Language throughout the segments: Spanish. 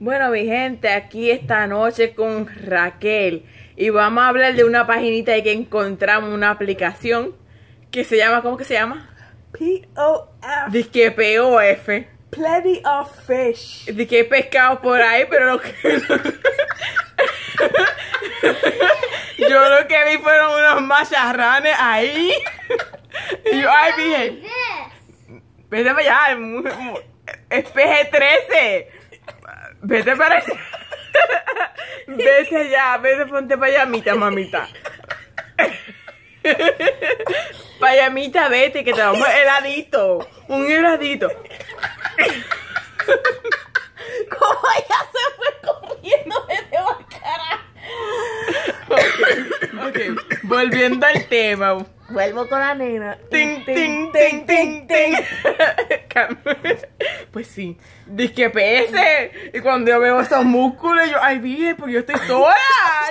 Bueno, mi gente, aquí esta noche con Raquel y vamos a hablar de una paginita de que encontramos una aplicación que se llama, ¿cómo que se llama? POF. Dice POF. Plenty of fish. Dice que pescado por ahí, pero lo que... yo lo que vi fueron unos macharranes ahí. y yo, ay, dije... es PG-13. Vete para allá. Vete allá, vete, ponte payamita, mamita. payamita, vete, que te vamos heladito. Un heladito. ¿Cómo ella se fue corriendo desde la cara ok, volviendo al tema. Vuelvo con la nena. ting, ting, ting, ting. ting pues sí. Dice que pese. Y cuando yo veo esos músculos, yo, ay, bien, porque yo estoy sola.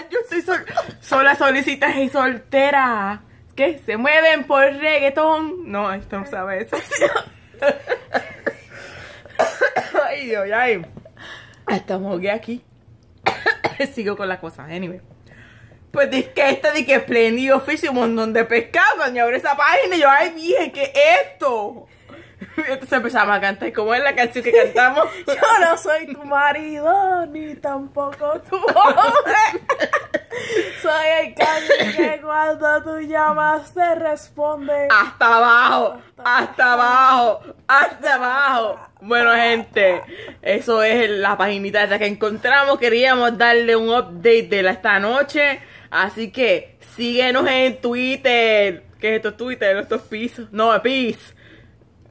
Yo estoy sola, solicita y soltera. ¿Qué? ¿Se mueven por reggaetón? No, esto no sabe eso. ay, Dios, ay. Estamos aquí. Sigo con las cosas, anyway. Pues disque que esta disque que espléndido oficio, un montón de pescado. Cuando yo abro esa página, yo, ay, bien, ¿qué es esto? Entonces empezamos a cantar. ¿Cómo es la canción que cantamos? Yo no soy tu marido, ni tampoco tu hombre. soy el cambio que cuando tú llamas te responde. Hasta abajo, hasta abajo, hasta abajo. Bueno, gente, eso es la paginita esa que encontramos. Queríamos darle un update de la, esta noche. Así que síguenos en Twitter. ¿Qué es esto? Twitter, estos pisos. No, pis.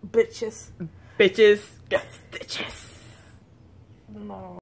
Bitches. Bitches get stitches. No.